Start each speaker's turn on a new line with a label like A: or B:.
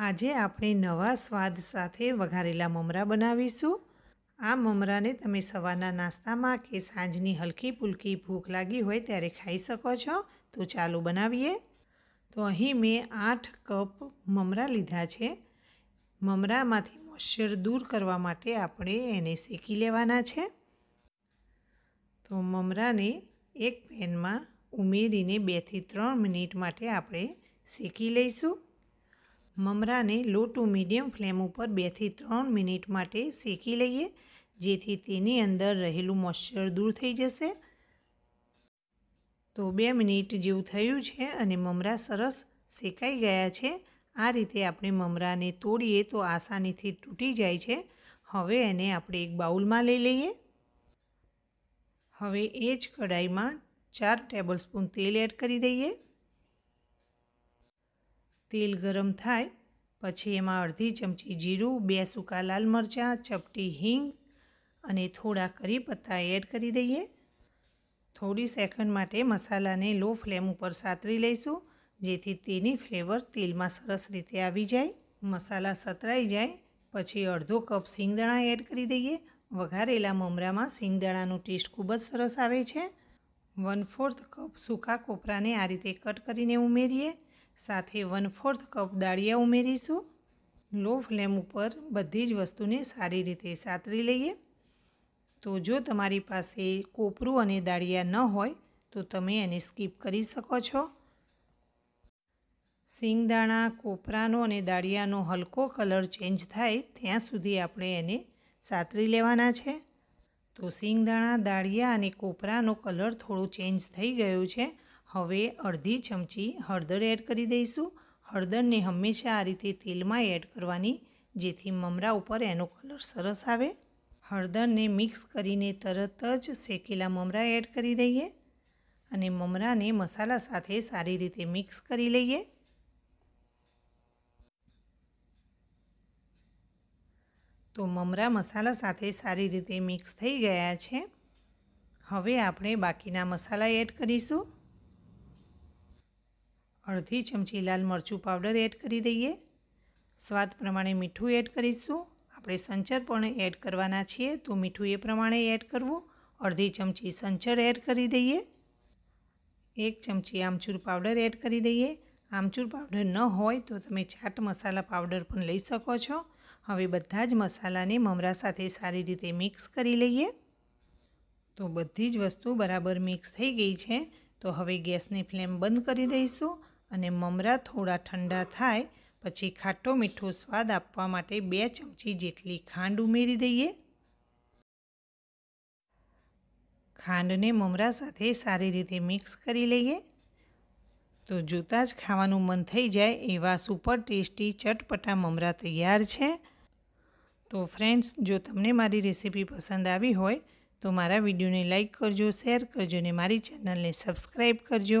A: આજે આપણે નવા સ્વાદ સાથે વઘારેલા મમરા બનાવીશું આ મમરાને તમે સવારના નાસ્તામાં કે સાંજની હલકી પુલકી ભૂખ લાગી હોય ત્યારે ખાઈ શકો છો તો ચાલો બનાવીએ તો અહીં મેં આઠ કપ મમરા લીધા છે મમરામાંથી મોઇશ્ચર દૂર કરવા માટે આપણે એને શેકી લેવાના છે તો મમરાને એક પેનમાં ઉમેરીને બેથી ત્રણ મિનિટ માટે આપણે શેકી લઈશું મમરાને લો ટુ મીડિયમ ફ્લેમ ઉપર બેથી ત્રણ મિનિટ માટે શેકી લઈએ જેથી તેની અંદર રહેલું મોઇશ્ચર દૂર થઈ જશે તો બે મિનિટ જેવું થયું છે અને મમરા સરસ શેકાઈ ગયા છે આ રીતે આપણે મમરાને તોડીએ તો આસાનીથી તૂટી જાય છે હવે એને આપણે એક બાઉલમાં લઈ લઈએ હવે એ જ કઢાઈમાં ચાર ટેબલસ્પૂન તેલ એડ કરી દઈએ તેલ ગરમ થાય પછી એમાં અડધી ચમચી જીરું બે સૂકા લાલ મરચાં ચપટી હિંગ અને થોડા કરી પત્તા એડ કરી દઈએ થોડી સેકન્ડ માટે મસાલાને લો ફ્લેમ ઉપર સાતરી લઈશું જેથી તેની ફ્લેવર તેલમાં સરસ રીતે આવી જાય મસાલા સતરાઈ જાય પછી અડધો કપ સિંગદાણા એડ કરી દઈએ વઘારેલા મમરામાં સિંગદાણાનું ટેસ્ટ ખૂબ જ સરસ આવે છે વન ફોર્થ કપ સૂકા કોપરાને આ રીતે કટ કરીને ઉમેરીએ સાથે વન ફોર્થ કપ દાળિયા ઉમેરીશું લો ફ્લેમ ઉપર બધી જ વસ્તુને સારી રીતે સાતરી લઈએ તો જો તમારી પાસે કોપરું અને દાળિયા ન હોય તો તમે એને સ્કીપ કરી શકો છો સિંગદાણા કોપરાનો અને દાળિયાનો હલકો કલર ચેન્જ થાય ત્યાં સુધી આપણે એને સાતરી લેવાના છે તો સિંગદાણા દાળિયા અને કોપરાનો કલર થોડો ચેન્જ થઈ ગયો છે હવે અડધી ચમચી હળદર એડ કરી દઈશું હળદરને હંમેશા આ રીતે તેલમાં એડ કરવાની જેથી મમરા ઉપર એનો કલર સરસ આવે હળદરને મિક્સ કરીને તરત જ શેકેલા મમરા એડ કરી દઈએ અને મમરાને મસાલા સાથે સારી રીતે મિક્સ કરી લઈએ તો મમરા મસાલા સાથે સારી રીતે મિક્સ થઈ ગયા છે હવે આપણે બાકીના મસાલા એડ કરીશું અડધી ચમચી લાલ મરચું પાવડર એડ કરી દઈએ સ્વાદ પ્રમાણે મીઠું એડ કરીશું આપણે સંચર પણ એડ કરવાના છીએ તો મીઠું એ પ્રમાણે એડ કરવું અડધી ચમચી સંચર એડ કરી દઈએ એક ચમચી આમચૂર પાવડર એડ કરી દઈએ આમચૂર પાવડર ન હોય તો તમે ચાટ મસાલા પાવડર પણ લઈ શકો છો હવે બધા જ મસાલાને મમરા સાથે સારી રીતે મિક્સ કરી લઈએ તો બધી જ વસ્તુ બરાબર મિક્સ થઈ ગઈ છે તો હવે ગેસની ફ્લેમ બંધ કરી દઈશું અને મમરા થોડા ઠંડા થાય પછી ખાટો મીઠો સ્વાદ આપવા માટે બે ચમચી જેટલી ખાંડ ઉમેરી દઈએ ખાંડને મમરા સાથે સારી રીતે મિક્સ કરી લઈએ તો જોતાં જ ખાવાનું મન થઈ જાય એવા સુપર ટેસ્ટી ચટપટા મમરા તૈયાર છે તો ફ્રેન્ડ્સ જો તમને મારી રેસીપી પસંદ આવી હોય તો મારા વિડીયોને લાઇક કરજો શેર કરજો અને મારી ચેનલને સબસ્ક્રાઈબ કરજો